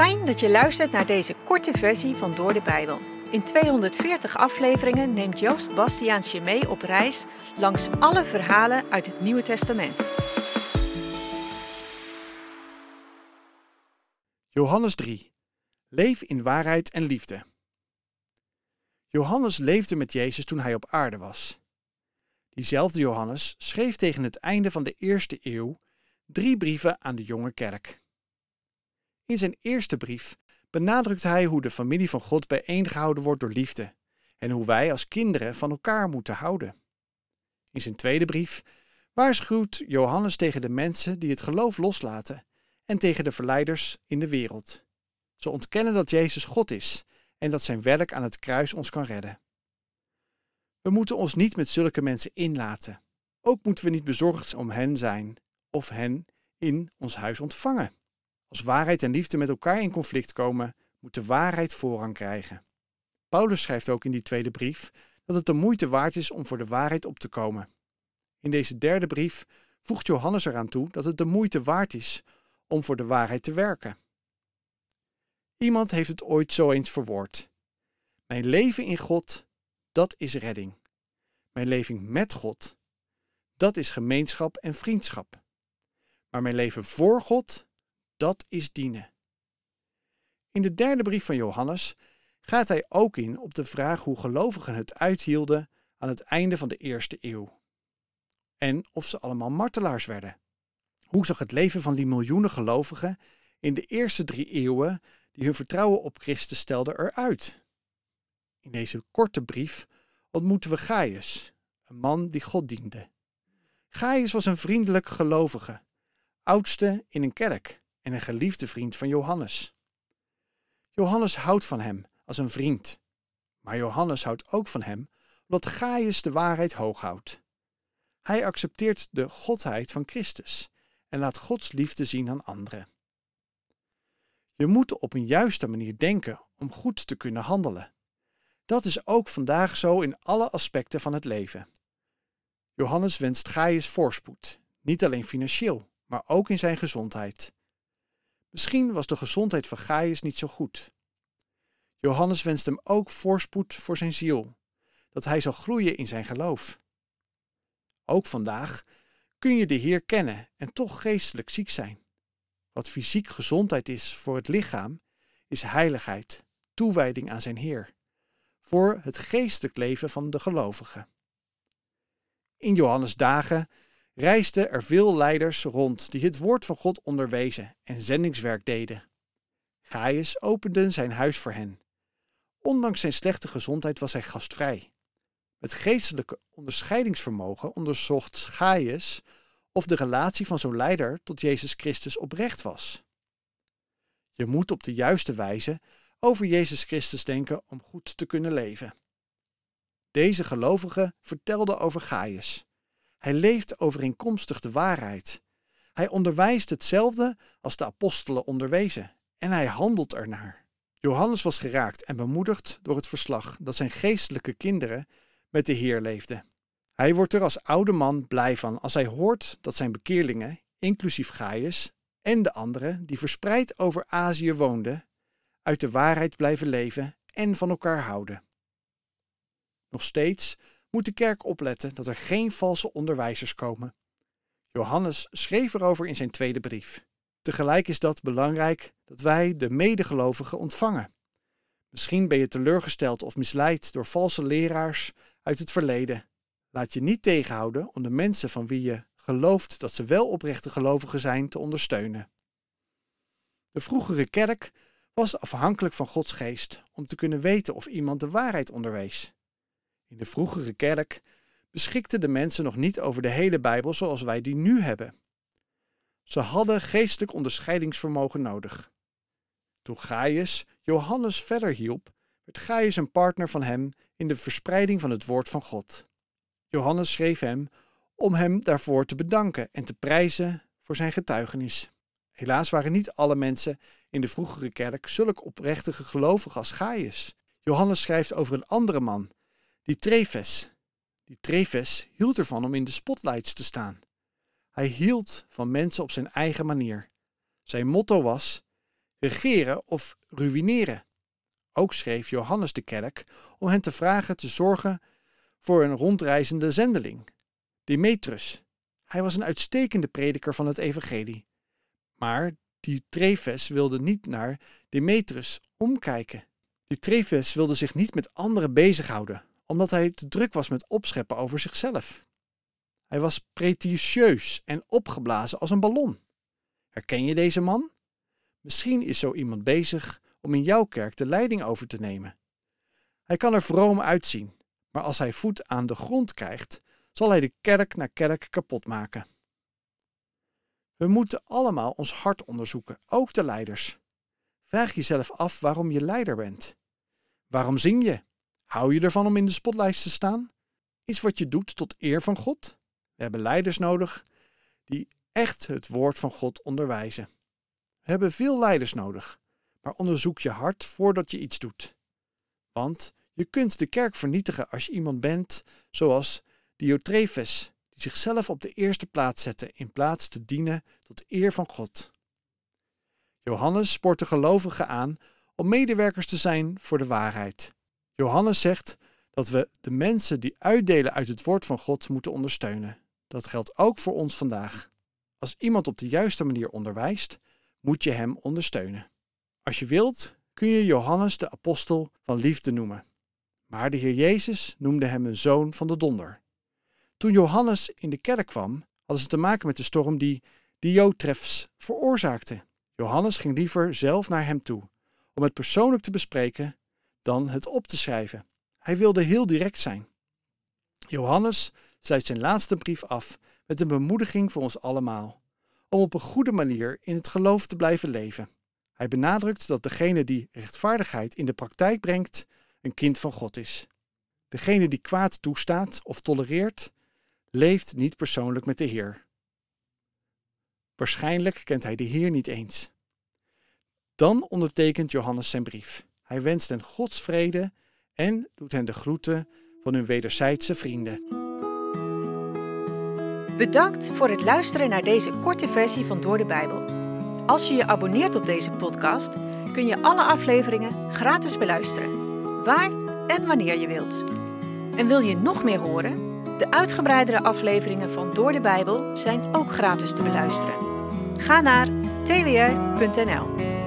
Fijn dat je luistert naar deze korte versie van Door de Bijbel. In 240 afleveringen neemt Joost Bastiaans je mee op reis langs alle verhalen uit het Nieuwe Testament. Johannes 3. Leef in waarheid en liefde. Johannes leefde met Jezus toen hij op aarde was. Diezelfde Johannes schreef tegen het einde van de eerste eeuw drie brieven aan de jonge kerk. In zijn eerste brief benadrukt hij hoe de familie van God bijeengehouden wordt door liefde en hoe wij als kinderen van elkaar moeten houden. In zijn tweede brief waarschuwt Johannes tegen de mensen die het geloof loslaten en tegen de verleiders in de wereld. Ze ontkennen dat Jezus God is en dat zijn werk aan het kruis ons kan redden. We moeten ons niet met zulke mensen inlaten. Ook moeten we niet bezorgd om hen zijn of hen in ons huis ontvangen. Als waarheid en liefde met elkaar in conflict komen, moet de waarheid voorrang krijgen. Paulus schrijft ook in die tweede brief dat het de moeite waard is om voor de waarheid op te komen. In deze derde brief voegt Johannes eraan toe dat het de moeite waard is om voor de waarheid te werken. Iemand heeft het ooit zo eens verwoord. Mijn leven in God, dat is redding. Mijn leven met God, dat is gemeenschap en vriendschap. Maar mijn leven voor God, dat is dienen. In de derde brief van Johannes gaat hij ook in op de vraag hoe gelovigen het uithielden aan het einde van de eerste eeuw. En of ze allemaal martelaars werden. Hoe zag het leven van die miljoenen gelovigen in de eerste drie eeuwen die hun vertrouwen op Christus stelden eruit? In deze korte brief ontmoeten we Gaius, een man die God diende. Gaius was een vriendelijk gelovige, oudste in een kerk en een geliefde vriend van Johannes. Johannes houdt van hem als een vriend, maar Johannes houdt ook van hem omdat Gaius de waarheid hoog houdt. Hij accepteert de godheid van Christus en laat Gods liefde zien aan anderen. Je moet op een juiste manier denken om goed te kunnen handelen. Dat is ook vandaag zo in alle aspecten van het leven. Johannes wenst Gaius voorspoed, niet alleen financieel, maar ook in zijn gezondheid. Misschien was de gezondheid van Gaius niet zo goed. Johannes wenst hem ook voorspoed voor zijn ziel, dat hij zal groeien in zijn geloof. Ook vandaag kun je de Heer kennen en toch geestelijk ziek zijn. Wat fysiek gezondheid is voor het lichaam, is heiligheid, toewijding aan zijn Heer, voor het geestelijk leven van de gelovigen. In Johannes' dagen reisden er veel leiders rond die het woord van God onderwezen en zendingswerk deden. Gaius opende zijn huis voor hen. Ondanks zijn slechte gezondheid was hij gastvrij. Het geestelijke onderscheidingsvermogen onderzocht Gaius of de relatie van zo'n leider tot Jezus Christus oprecht was. Je moet op de juiste wijze over Jezus Christus denken om goed te kunnen leven. Deze gelovige vertelde over Gaius. Hij leeft overeenkomstig de waarheid. Hij onderwijst hetzelfde als de apostelen onderwezen en hij handelt ernaar. Johannes was geraakt en bemoedigd door het verslag dat zijn geestelijke kinderen met de Heer leefden. Hij wordt er als oude man blij van als hij hoort dat zijn bekeerlingen, inclusief Gaius en de anderen die verspreid over Azië woonden, uit de waarheid blijven leven en van elkaar houden. Nog steeds moet de kerk opletten dat er geen valse onderwijzers komen. Johannes schreef erover in zijn tweede brief. Tegelijk is dat belangrijk dat wij de medegelovigen ontvangen. Misschien ben je teleurgesteld of misleid door valse leraars uit het verleden. Laat je niet tegenhouden om de mensen van wie je gelooft dat ze wel oprechte gelovigen zijn te ondersteunen. De vroegere kerk was afhankelijk van Gods geest om te kunnen weten of iemand de waarheid onderwees. In de vroegere kerk beschikten de mensen nog niet over de hele Bijbel zoals wij die nu hebben. Ze hadden geestelijk onderscheidingsvermogen nodig. Toen Gaius Johannes verder hielp, werd Gaius een partner van hem in de verspreiding van het woord van God. Johannes schreef hem om hem daarvoor te bedanken en te prijzen voor zijn getuigenis. Helaas waren niet alle mensen in de vroegere kerk zulke oprechte gelovigen als Gaius. Johannes schrijft over een andere man die Treves, die Treves hield ervan om in de spotlights te staan. Hij hield van mensen op zijn eigen manier. Zijn motto was: regeren of ruïneren. Ook schreef Johannes de Kerk om hen te vragen te zorgen voor een rondreizende zendeling, Demetrus. Hij was een uitstekende prediker van het Evangelie. Maar die Treves wilde niet naar Demetrus omkijken. Die Treves wilde zich niet met anderen bezighouden, omdat hij te druk was met opscheppen over zichzelf. Hij was pretentieus en opgeblazen als een ballon. Herken je deze man? Misschien is zo iemand bezig om in jouw kerk de leiding over te nemen. Hij kan er vroom uitzien, maar als hij voet aan de grond krijgt, zal hij de kerk na kerk kapot maken. We moeten allemaal ons hart onderzoeken, ook de leiders. Vraag jezelf af waarom je leider bent. Waarom zing je? Hou je ervan om in de spotlijst te staan? Is wat je doet tot eer van God? We hebben leiders nodig die echt het woord van God onderwijzen. We hebben veel leiders nodig, maar onderzoek je hart voordat je iets doet. Want je kunt de kerk vernietigen als je iemand bent zoals Diotrefes, die zichzelf op de eerste plaats zette in plaats te dienen tot eer van God. Johannes spoort de gelovigen aan om medewerkers te zijn voor de waarheid Johannes zegt dat we de mensen die uitdelen uit het woord van God moeten ondersteunen. Dat geldt ook voor ons vandaag. Als iemand op de juiste manier onderwijst, moet je hem ondersteunen. Als je wilt, kun je Johannes de apostel van liefde noemen. Maar de Heer Jezus noemde hem een zoon van de donder. Toen Johannes in de kerk kwam, hadden ze te maken met de storm die Diotrefs veroorzaakte. Johannes ging liever zelf naar hem toe om het persoonlijk te bespreken dan het op te schrijven. Hij wilde heel direct zijn. Johannes sluit zijn laatste brief af met een bemoediging voor ons allemaal, om op een goede manier in het geloof te blijven leven. Hij benadrukt dat degene die rechtvaardigheid in de praktijk brengt, een kind van God is. Degene die kwaad toestaat of tolereert, leeft niet persoonlijk met de Heer. Waarschijnlijk kent hij de Heer niet eens. Dan ondertekent Johannes zijn brief. Hij wenst hen godsvrede vrede en doet hen de groeten van hun wederzijdse vrienden. Bedankt voor het luisteren naar deze korte versie van Door de Bijbel. Als je je abonneert op deze podcast, kun je alle afleveringen gratis beluisteren, waar en wanneer je wilt. En wil je nog meer horen? De uitgebreidere afleveringen van Door de Bijbel zijn ook gratis te beluisteren. Ga naar twr.nl.